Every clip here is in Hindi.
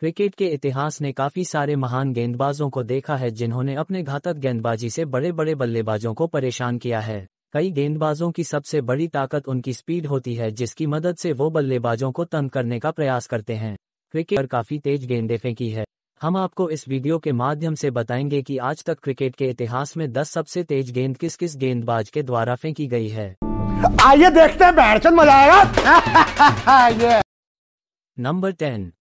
क्रिकेट के इतिहास ने काफी सारे महान गेंदबाजों को देखा है जिन्होंने अपने घातक गेंदबाजी से बड़े बड़े बल्लेबाजों को परेशान किया है कई गेंदबाजों की सबसे बड़ी ताकत उनकी स्पीड होती है जिसकी मदद से वो बल्लेबाजों को तंग करने का प्रयास करते हैं क्रिकेटर काफी तेज गेंदे फेंकी है हम आपको इस वीडियो के माध्यम से बताएंगे कि आज तक क्रिकेट के इतिहास में 10 सबसे तेज गेंद किस किस गेंदबाज के द्वारा फेंकी गई है आइए देखते हैं मजा आएगा नंबर टेन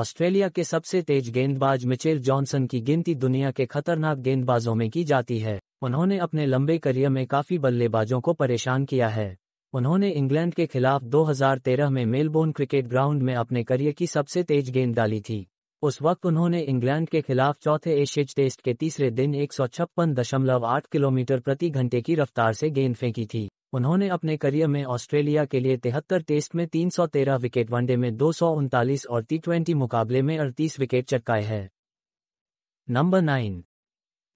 ऑस्ट्रेलिया के सबसे तेज गेंदबाज मिचेल जॉनसन की गिनती दुनिया के खतरनाक गेंदबाजों में की जाती है उन्होंने अपने लंबे करियर में काफी बल्लेबाजों को परेशान किया है उन्होंने इंग्लैंड के खिलाफ 2013 में मेलबोर्न क्रिकेट ग्राउंड में अपने करियर की सबसे तेज गेंद डाली थी उस वक्त उन्होंने इंग्लैंड के खिलाफ चौथे एशियज टेस्ट के तीसरे दिन एक किलोमीटर प्रति घंटे की रफ्तार से गेंद फेंकी थी उन्होंने अपने करियर में ऑस्ट्रेलिया के लिए तिहत्तर टेस्ट में 313 विकेट वनडे में दो और टी मुकाबले में अड़तीस विकेट चटकाए हैं नंबर नाइन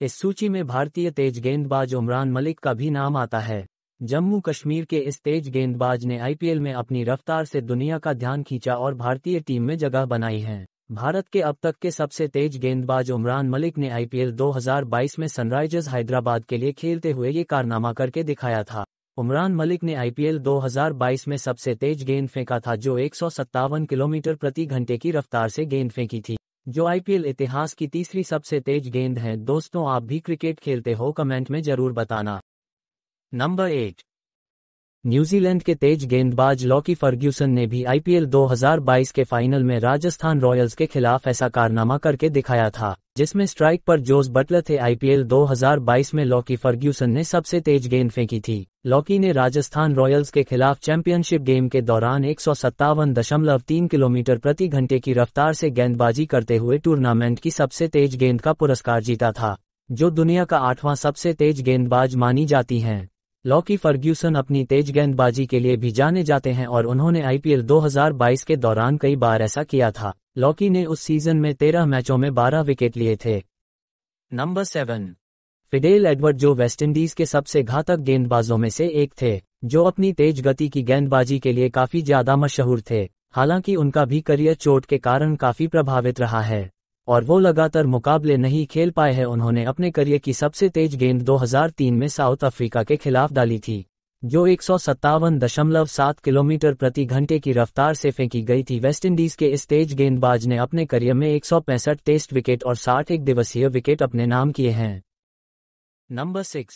इस सूची में भारतीय तेज गेंदबाज उमरान मलिक का भी नाम आता है जम्मू कश्मीर के इस तेज गेंदबाज ने आईपीएल में अपनी रफ्तार से दुनिया का ध्यान खींचा और भारतीय टीम में जगह बनाई है भारत के अब तक के सबसे तेज गेंदबाज उमरान मलिक ने आईपीएल 2022 में सनराइजर्स हैदराबाद के लिए खेलते हुए ये कारनामा करके दिखाया था उमरान मलिक ने आईपीएल 2022 में सबसे तेज गेंद फेंका था जो एक किलोमीटर प्रति घंटे की रफ्तार से गेंद फेंकी थी जो आईपीएल इतिहास की तीसरी सबसे तेज गेंद है दोस्तों आप भी क्रिकेट खेलते हो कमेंट में जरूर बताना नंबर एट न्यूजीलैंड के तेज गेंदबाज लॉकी फर्ग्यूसन ने भी आईपीएल 2022 के फाइनल में राजस्थान रॉयल्स के खिलाफ ऐसा कारनामा करके दिखाया था जिसमें स्ट्राइक पर जोस बटलर थे आईपीएल 2022 में लॉकी फर्ग्यूसन ने सबसे तेज गेंद फेंकी थी लॉकी ने राजस्थान रॉयल्स के खिलाफ चैंपियनशिप गेम के दौरान एक किलोमीटर प्रति घंटे की रफ्तार से गेंदबाजी करते हुए टूर्नामेंट की सबसे तेज गेंद का पुरस्कार जीता था जो दुनिया का आठवां सबसे तेज गेंदबाज मानी जाती हैं लॉकी फर्ग्यूसन अपनी तेज गेंदबाजी के लिए भी जाने जाते हैं और उन्होंने आईपीएल 2022 के दौरान कई बार ऐसा किया था लॉकी ने उस सीजन में तेरह मैचों में बारह विकेट लिए थे नंबर सेवन फिडेल एडवर्ड जो वेस्टइंडीज के सबसे घातक गेंदबाजों में से एक थे जो अपनी तेज गति की गेंदबाजी के लिए काफी ज्यादा मशहूर थे हालांकि उनका भी करियर चोट के कारण काफी प्रभावित रहा है और वो लगातार मुकाबले नहीं खेल पाए हैं उन्होंने अपने करियर की सबसे तेज गेंद 2003 में साउथ अफ्रीका के खिलाफ डाली थी जो एक किलोमीटर प्रति घंटे की रफ्तार से फेंकी गई थी वेस्टइंडीज के इस तेज गेंदबाज ने अपने करियर में एक टेस्ट विकेट और साठ एक दिवसीय विकेट अपने नाम किए हैं नंबर सिक्स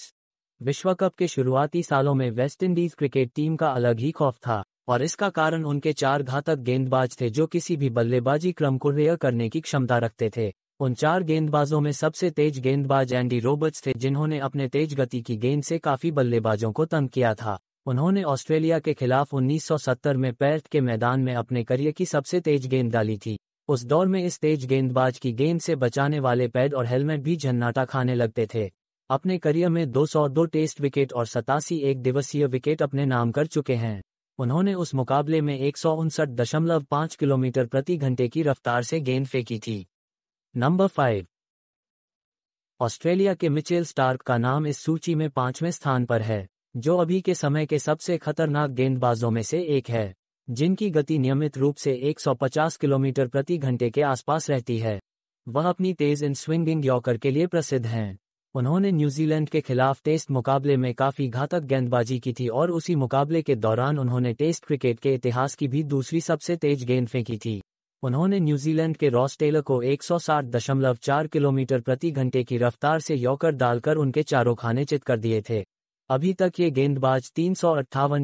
विश्व कप के शुरुआती सालों में वेस्टइंडीज क्रिकेट टीम का अलग ही खौफ था और इसका कारण उनके चार घातक गेंदबाज थे जो किसी भी बल्लेबाजी क्रम को रेय करने की क्षमता रखते थे उन चार गेंदबाजों में सबसे तेज गेंदबाज एंडी रोबर्ट्स थे जिन्होंने अपने तेज गति की गेंद से काफी बल्लेबाजों को तंग किया था उन्होंने ऑस्ट्रेलिया के खिलाफ 1970 में पैर्थ के मैदान में अपने करियर की सबसे तेज गेंद डाली थी उस दौर में इस तेज गेंदबाज की गेंद से बचाने वाले पैड और हेलमेट भी झन्नाटा खाने लगते थे अपने करियर में 202 टेस्ट विकेट और सतासी एक दिवसीय विकेट अपने नाम कर चुके हैं उन्होंने उस मुकाबले में एक किलोमीटर प्रति घंटे की रफ्तार से गेंद फेंकी थी नंबर फाइव ऑस्ट्रेलिया के मिचेल स्टार्क का नाम इस सूची में पांचवें स्थान पर है जो अभी के समय के सबसे खतरनाक गेंदबाजों में से एक है जिनकी गति नियमित रूप से 150 किलोमीटर प्रति घंटे के आसपास रहती है वह अपनी तेज इन स्विंगिंग यॉकर के लिए प्रसिद्ध हैं उन्होंने न्यूजीलैंड के खिलाफ टेस्ट मुकाबले में काफी घातक गेंदबाजी की थी और उसी मुकाबले के दौरान उन्होंने टेस्ट क्रिकेट के इतिहास की भी दूसरी सबसे तेज गेंद फेंकी थी उन्होंने न्यूजीलैंड के रॉस टेलर को एक किलोमीटर प्रति घंटे की रफ्तार से यौकर डालकर उनके चारों खाने चित कर दिए थे अभी तक ये गेंदबाज तीन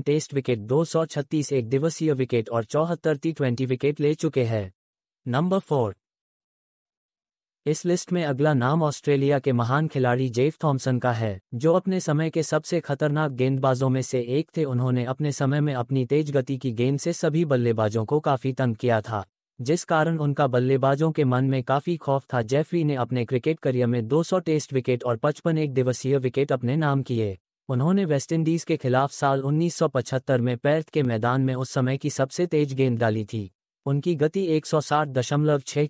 टेस्ट विकेट 236 एक दिवसीय विकेट और चौहत्तर टी विकेट ले चुके हैं नंबर फोर इस लिस्ट में अगला नाम ऑस्ट्रेलिया के महान खिलाड़ी जेफ थॉमसन का है जो अपने समय के सबसे खतरनाक गेंदबाजों में से एक थे उन्होंने अपने समय में अपनी तेज गति की गेंद से सभी बल्लेबाजों को काफी तंग किया था जिस कारण उनका बल्लेबाजों के मन में काफी खौफ था जेफरी ने अपने क्रिकेट करियर में 200 टेस्ट विकेट और 55 एक दिवसीय विकेट अपने नाम किए उन्होंने वेस्टइंडीज के खिलाफ साल 1975 में पैर्थ के मैदान में उस समय की सबसे तेज गेंद डाली थी उनकी गति एक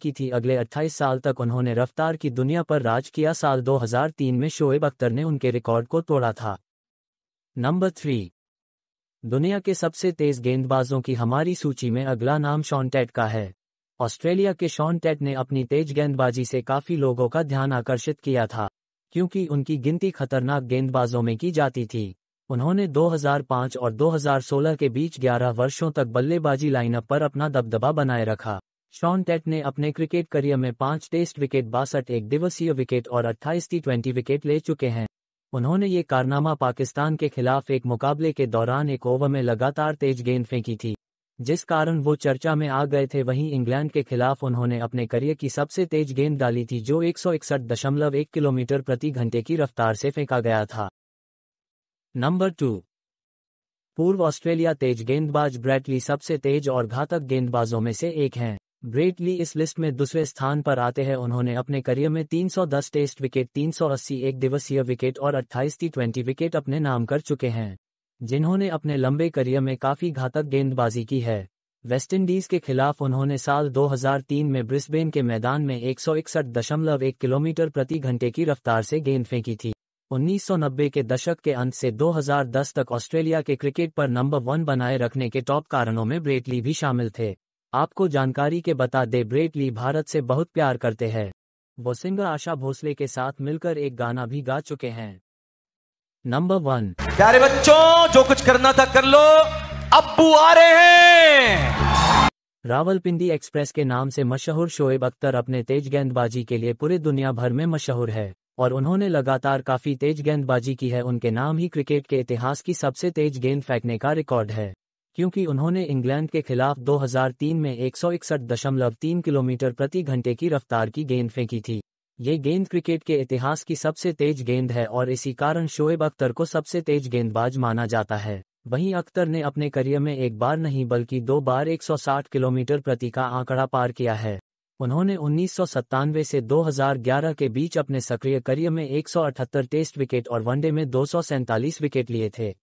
की थी अगले 28 साल तक उन्होंने रफ्तार की दुनिया पर राज किया साल 2003 में शोएब अख्तर ने उनके रिकॉर्ड को तोड़ा था नंबर थ्री दुनिया के सबसे तेज गेंदबाजों की हमारी सूची में अगला नाम शॉन टेट का है ऑस्ट्रेलिया के शॉन टेट ने अपनी तेज गेंदबाजी से काफी लोगों का ध्यान आकर्षित किया था क्योंकि उनकी गिनती खतरनाक गेंदबाजों में की जाती थी उन्होंने 2005 और 2016 के बीच 11 वर्षों तक बल्लेबाजी लाइनअप पर अपना दबदबा बनाए रखा शॉन टेट ने अपने क्रिकेट करियर में पांच टेस्ट विकेट बासठ एक दिवसीय विकेट और अट्ठाईस टी ट्वेंटी विकेट ले चुके हैं उन्होंने ये कारनामा पाकिस्तान के खिलाफ एक मुकाबले के दौरान एक ओवर में लगातार तेज गेंद फेंकी थी जिस कारण वो चर्चा में आ गए थे वहीं इंग्लैंड के खिलाफ उन्होंने अपने करियर की सबसे तेज गेंद डाली थी जो एक किलोमीटर प्रति घंटे की रफ्तार से फेंका गया था नंबर टू पूर्व ऑस्ट्रेलिया तेज गेंदबाज ब्रेटली सबसे तेज और घातक गेंदबाजों में से एक हैं ब्रेटली इस लिस्ट में दूसरे स्थान पर आते हैं उन्होंने अपने करियर में 310 टेस्ट विकेट 380 एक दिवसीय विकेट और 28 टी ट्वेंटी विकेट अपने नाम कर चुके हैं जिन्होंने अपने लंबे करियर में काफी घातक गेंदबाजी की है वेस्टइंडीज के खिलाफ उन्होंने साल 2003 में ब्रिस्बेन के मैदान में एक, एक किलोमीटर प्रति घंटे की रफ्तार से गेंद फेंकी थी 1990 के दशक के अंत से 2010 तक ऑस्ट्रेलिया के क्रिकेट पर नंबर वन बनाए रखने के टॉप कारणों में ब्रेटली भी शामिल थे आपको जानकारी के बता दे ब्रेटली भारत से बहुत प्यार करते हैं वो सिंगर आशा भोसले के साथ मिलकर एक गाना भी गा चुके हैं नंबर वन प्यारे बच्चों जो कुछ करना था कर लो अबू आ रहे हैं रावलपिंडी एक्सप्रेस के नाम से मशहूर शोएब अख्तर अपने तेज गेंदबाजी के लिए पूरे दुनिया भर में मशहूर है और उन्होंने लगातार काफी तेज गेंदबाजी की है उनके नाम ही क्रिकेट के इतिहास की सबसे तेज गेंद फेंकने का रिकॉर्ड है क्योंकि उन्होंने इंग्लैंड के खिलाफ 2003 में 161.3 किलोमीटर प्रति घंटे की रफ्तार की गेंद फेंकी थी ये गेंद क्रिकेट के इतिहास की सबसे तेज गेंद है और इसी कारण शोएब अख्तर को सबसे तेज गेंदबाज माना जाता है वहीं अख्तर ने अपने करियर में एक बार नहीं बल्कि दो बार 160 किलोमीटर प्रति का आंकड़ा पार किया है उन्होंने उन्नीस से 2011 के बीच अपने सक्रिय करियर में 178 टेस्ट विकेट और वनडे में दो विकेट लिए थे